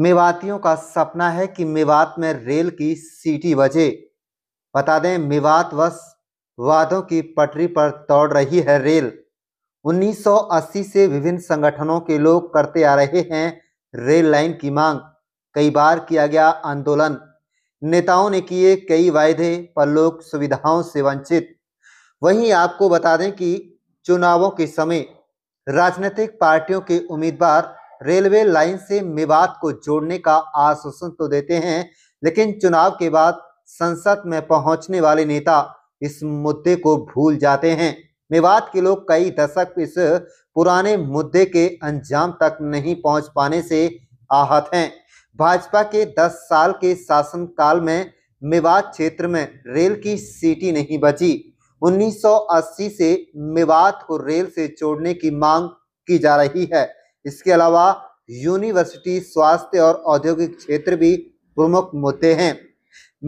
मेवातियों का सपना है कि मेवात में रेल की सीटी बजे बता दें मेवात बस वादों की पटरी पर दौड़ रही है रेल 1980 से विभिन्न संगठनों के लोग करते आ रहे हैं रेल लाइन की मांग कई बार किया गया आंदोलन नेताओं ने किए कई वायदे पर लोग सुविधाओं से वंचित वहीं आपको बता दें कि चुनावों के समय राजनीतिक पार्टियों के उम्मीदवार रेलवे लाइन से मेवात को जोड़ने का आश्वासन तो देते हैं लेकिन चुनाव के बाद संसद में पहुंचने वाले नेता इस मुद्दे को भूल जाते हैं मेवात के लोग कई दशक इस पुराने मुद्दे के अंजाम तक नहीं पहुंच पाने से आहत हैं भाजपा के 10 साल के शासनकाल में मेवात क्षेत्र में रेल की सीटी नहीं बची 1980 से मेवात को रेल से जोड़ने की मांग की जा रही है इसके अलावा यूनिवर्सिटी स्वास्थ्य और औद्योगिक क्षेत्र भी प्रमुख मुद्दे हैं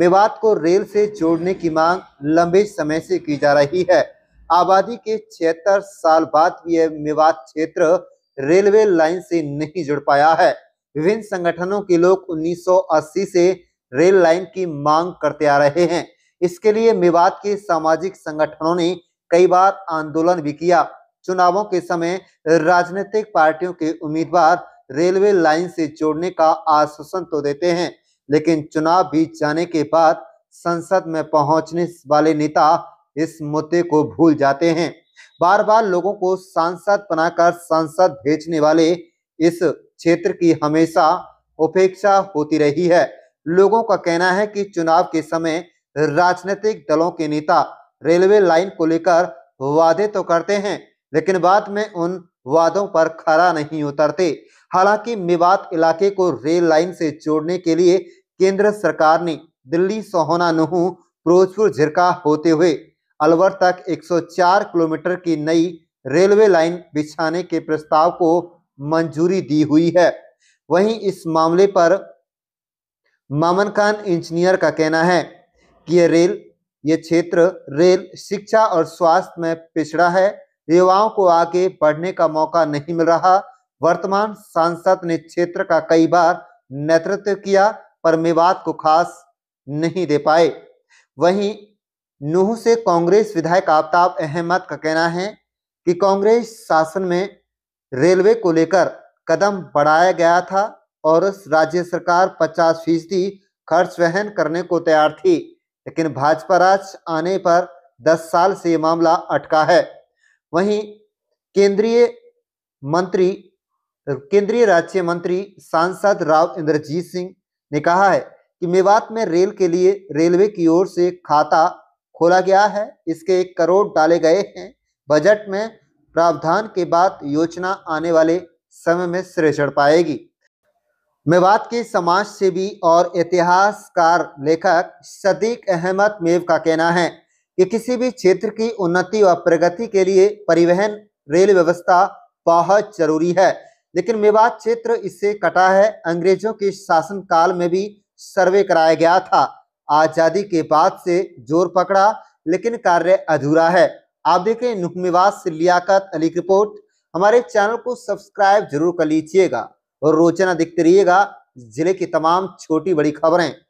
मेवात को रेल से जोड़ने की मांग लंबे समय से की जा रही है आबादी के छिहत्तर साल बाद भी यह मेवात क्षेत्र रेलवे लाइन से नहीं जुड़ पाया है विभिन्न संगठनों के लोग 1980 से रेल लाइन की मांग करते आ रहे हैं इसके लिए मेवात के सामाजिक संगठनों ने कई बार आंदोलन भी किया चुनावों के समय राजनीतिक पार्टियों के उम्मीदवार रेलवे लाइन से जोड़ने का आश्वासन तो देते हैं लेकिन चुनाव बीत जाने के बाद संसद में पहुंचने वाले नेता इस मुद्दे को भूल जाते हैं बार बार लोगों को सांसद बनाकर संसद भेजने वाले इस क्षेत्र की हमेशा उपेक्षा होती रही है लोगों का कहना है कि चुनाव के समय राजनीतिक दलों के नेता रेलवे लाइन को लेकर वादे तो करते हैं लेकिन बाद में उन वादों पर खरा नहीं उतरते हालांकि मेवात इलाके को रेल लाइन से जोड़ने के लिए केंद्र सरकार ने दिल्ली सोहना नुह फिरोजपुर झिरका होते हुए अलवर तक 104 किलोमीटर की नई रेलवे लाइन बिछाने के प्रस्ताव को मंजूरी दी हुई है वहीं इस मामले पर मामन खान इंजीनियर का कहना है कि यह रेल ये क्षेत्र रेल शिक्षा और स्वास्थ्य में पिछड़ा है युवाओं को आगे बढ़ने का मौका नहीं मिल रहा वर्तमान सांसद ने क्षेत्र का कई बार नेतृत्व किया पर मेवात को खास नहीं दे पाए वहीं नूह से कांग्रेस विधायक आफ्ताब अहमद का कहना है कि कांग्रेस शासन में रेलवे को लेकर कदम बढ़ाया गया था और राज्य सरकार 50 फीसदी खर्च वहन करने को तैयार थी लेकिन भाजपा राज आने पर 10 साल से ये मामला अटका है वहीं केंद्रीय मंत्री केंद्रीय राज्य मंत्री सांसद राव इंद्रजीत सिंह ने कहा है कि मेवात में रेल के लिए रेलवे की ओर से खाता खोला गया है इसके एक करोड़ डाले गए हैं बजट में प्रावधान के बाद योजना आने वाले समय में सिरे चढ़ पाएगी मेवात के समाज सेवी और इतिहासकार लेखक सदीक अहमद मेव का कहना है कि किसी भी क्षेत्र की उन्नति व प्रगति के लिए परिवहन रेल व्यवस्था बहुत जरूरी है लेकिन मेवात क्षेत्र इससे कटा है अंग्रेजों के शासन काल में भी सर्वे कराया गया था आजादी के बाद से जोर पकड़ा लेकिन कार्य अधूरा है आप देखें नुकमेवास से लियाकत अली रिपोर्ट हमारे चैनल को सब्सक्राइब जरूर कर लीजिएगा और रोचना देखते रहिएगा जिले की तमाम छोटी बड़ी खबरें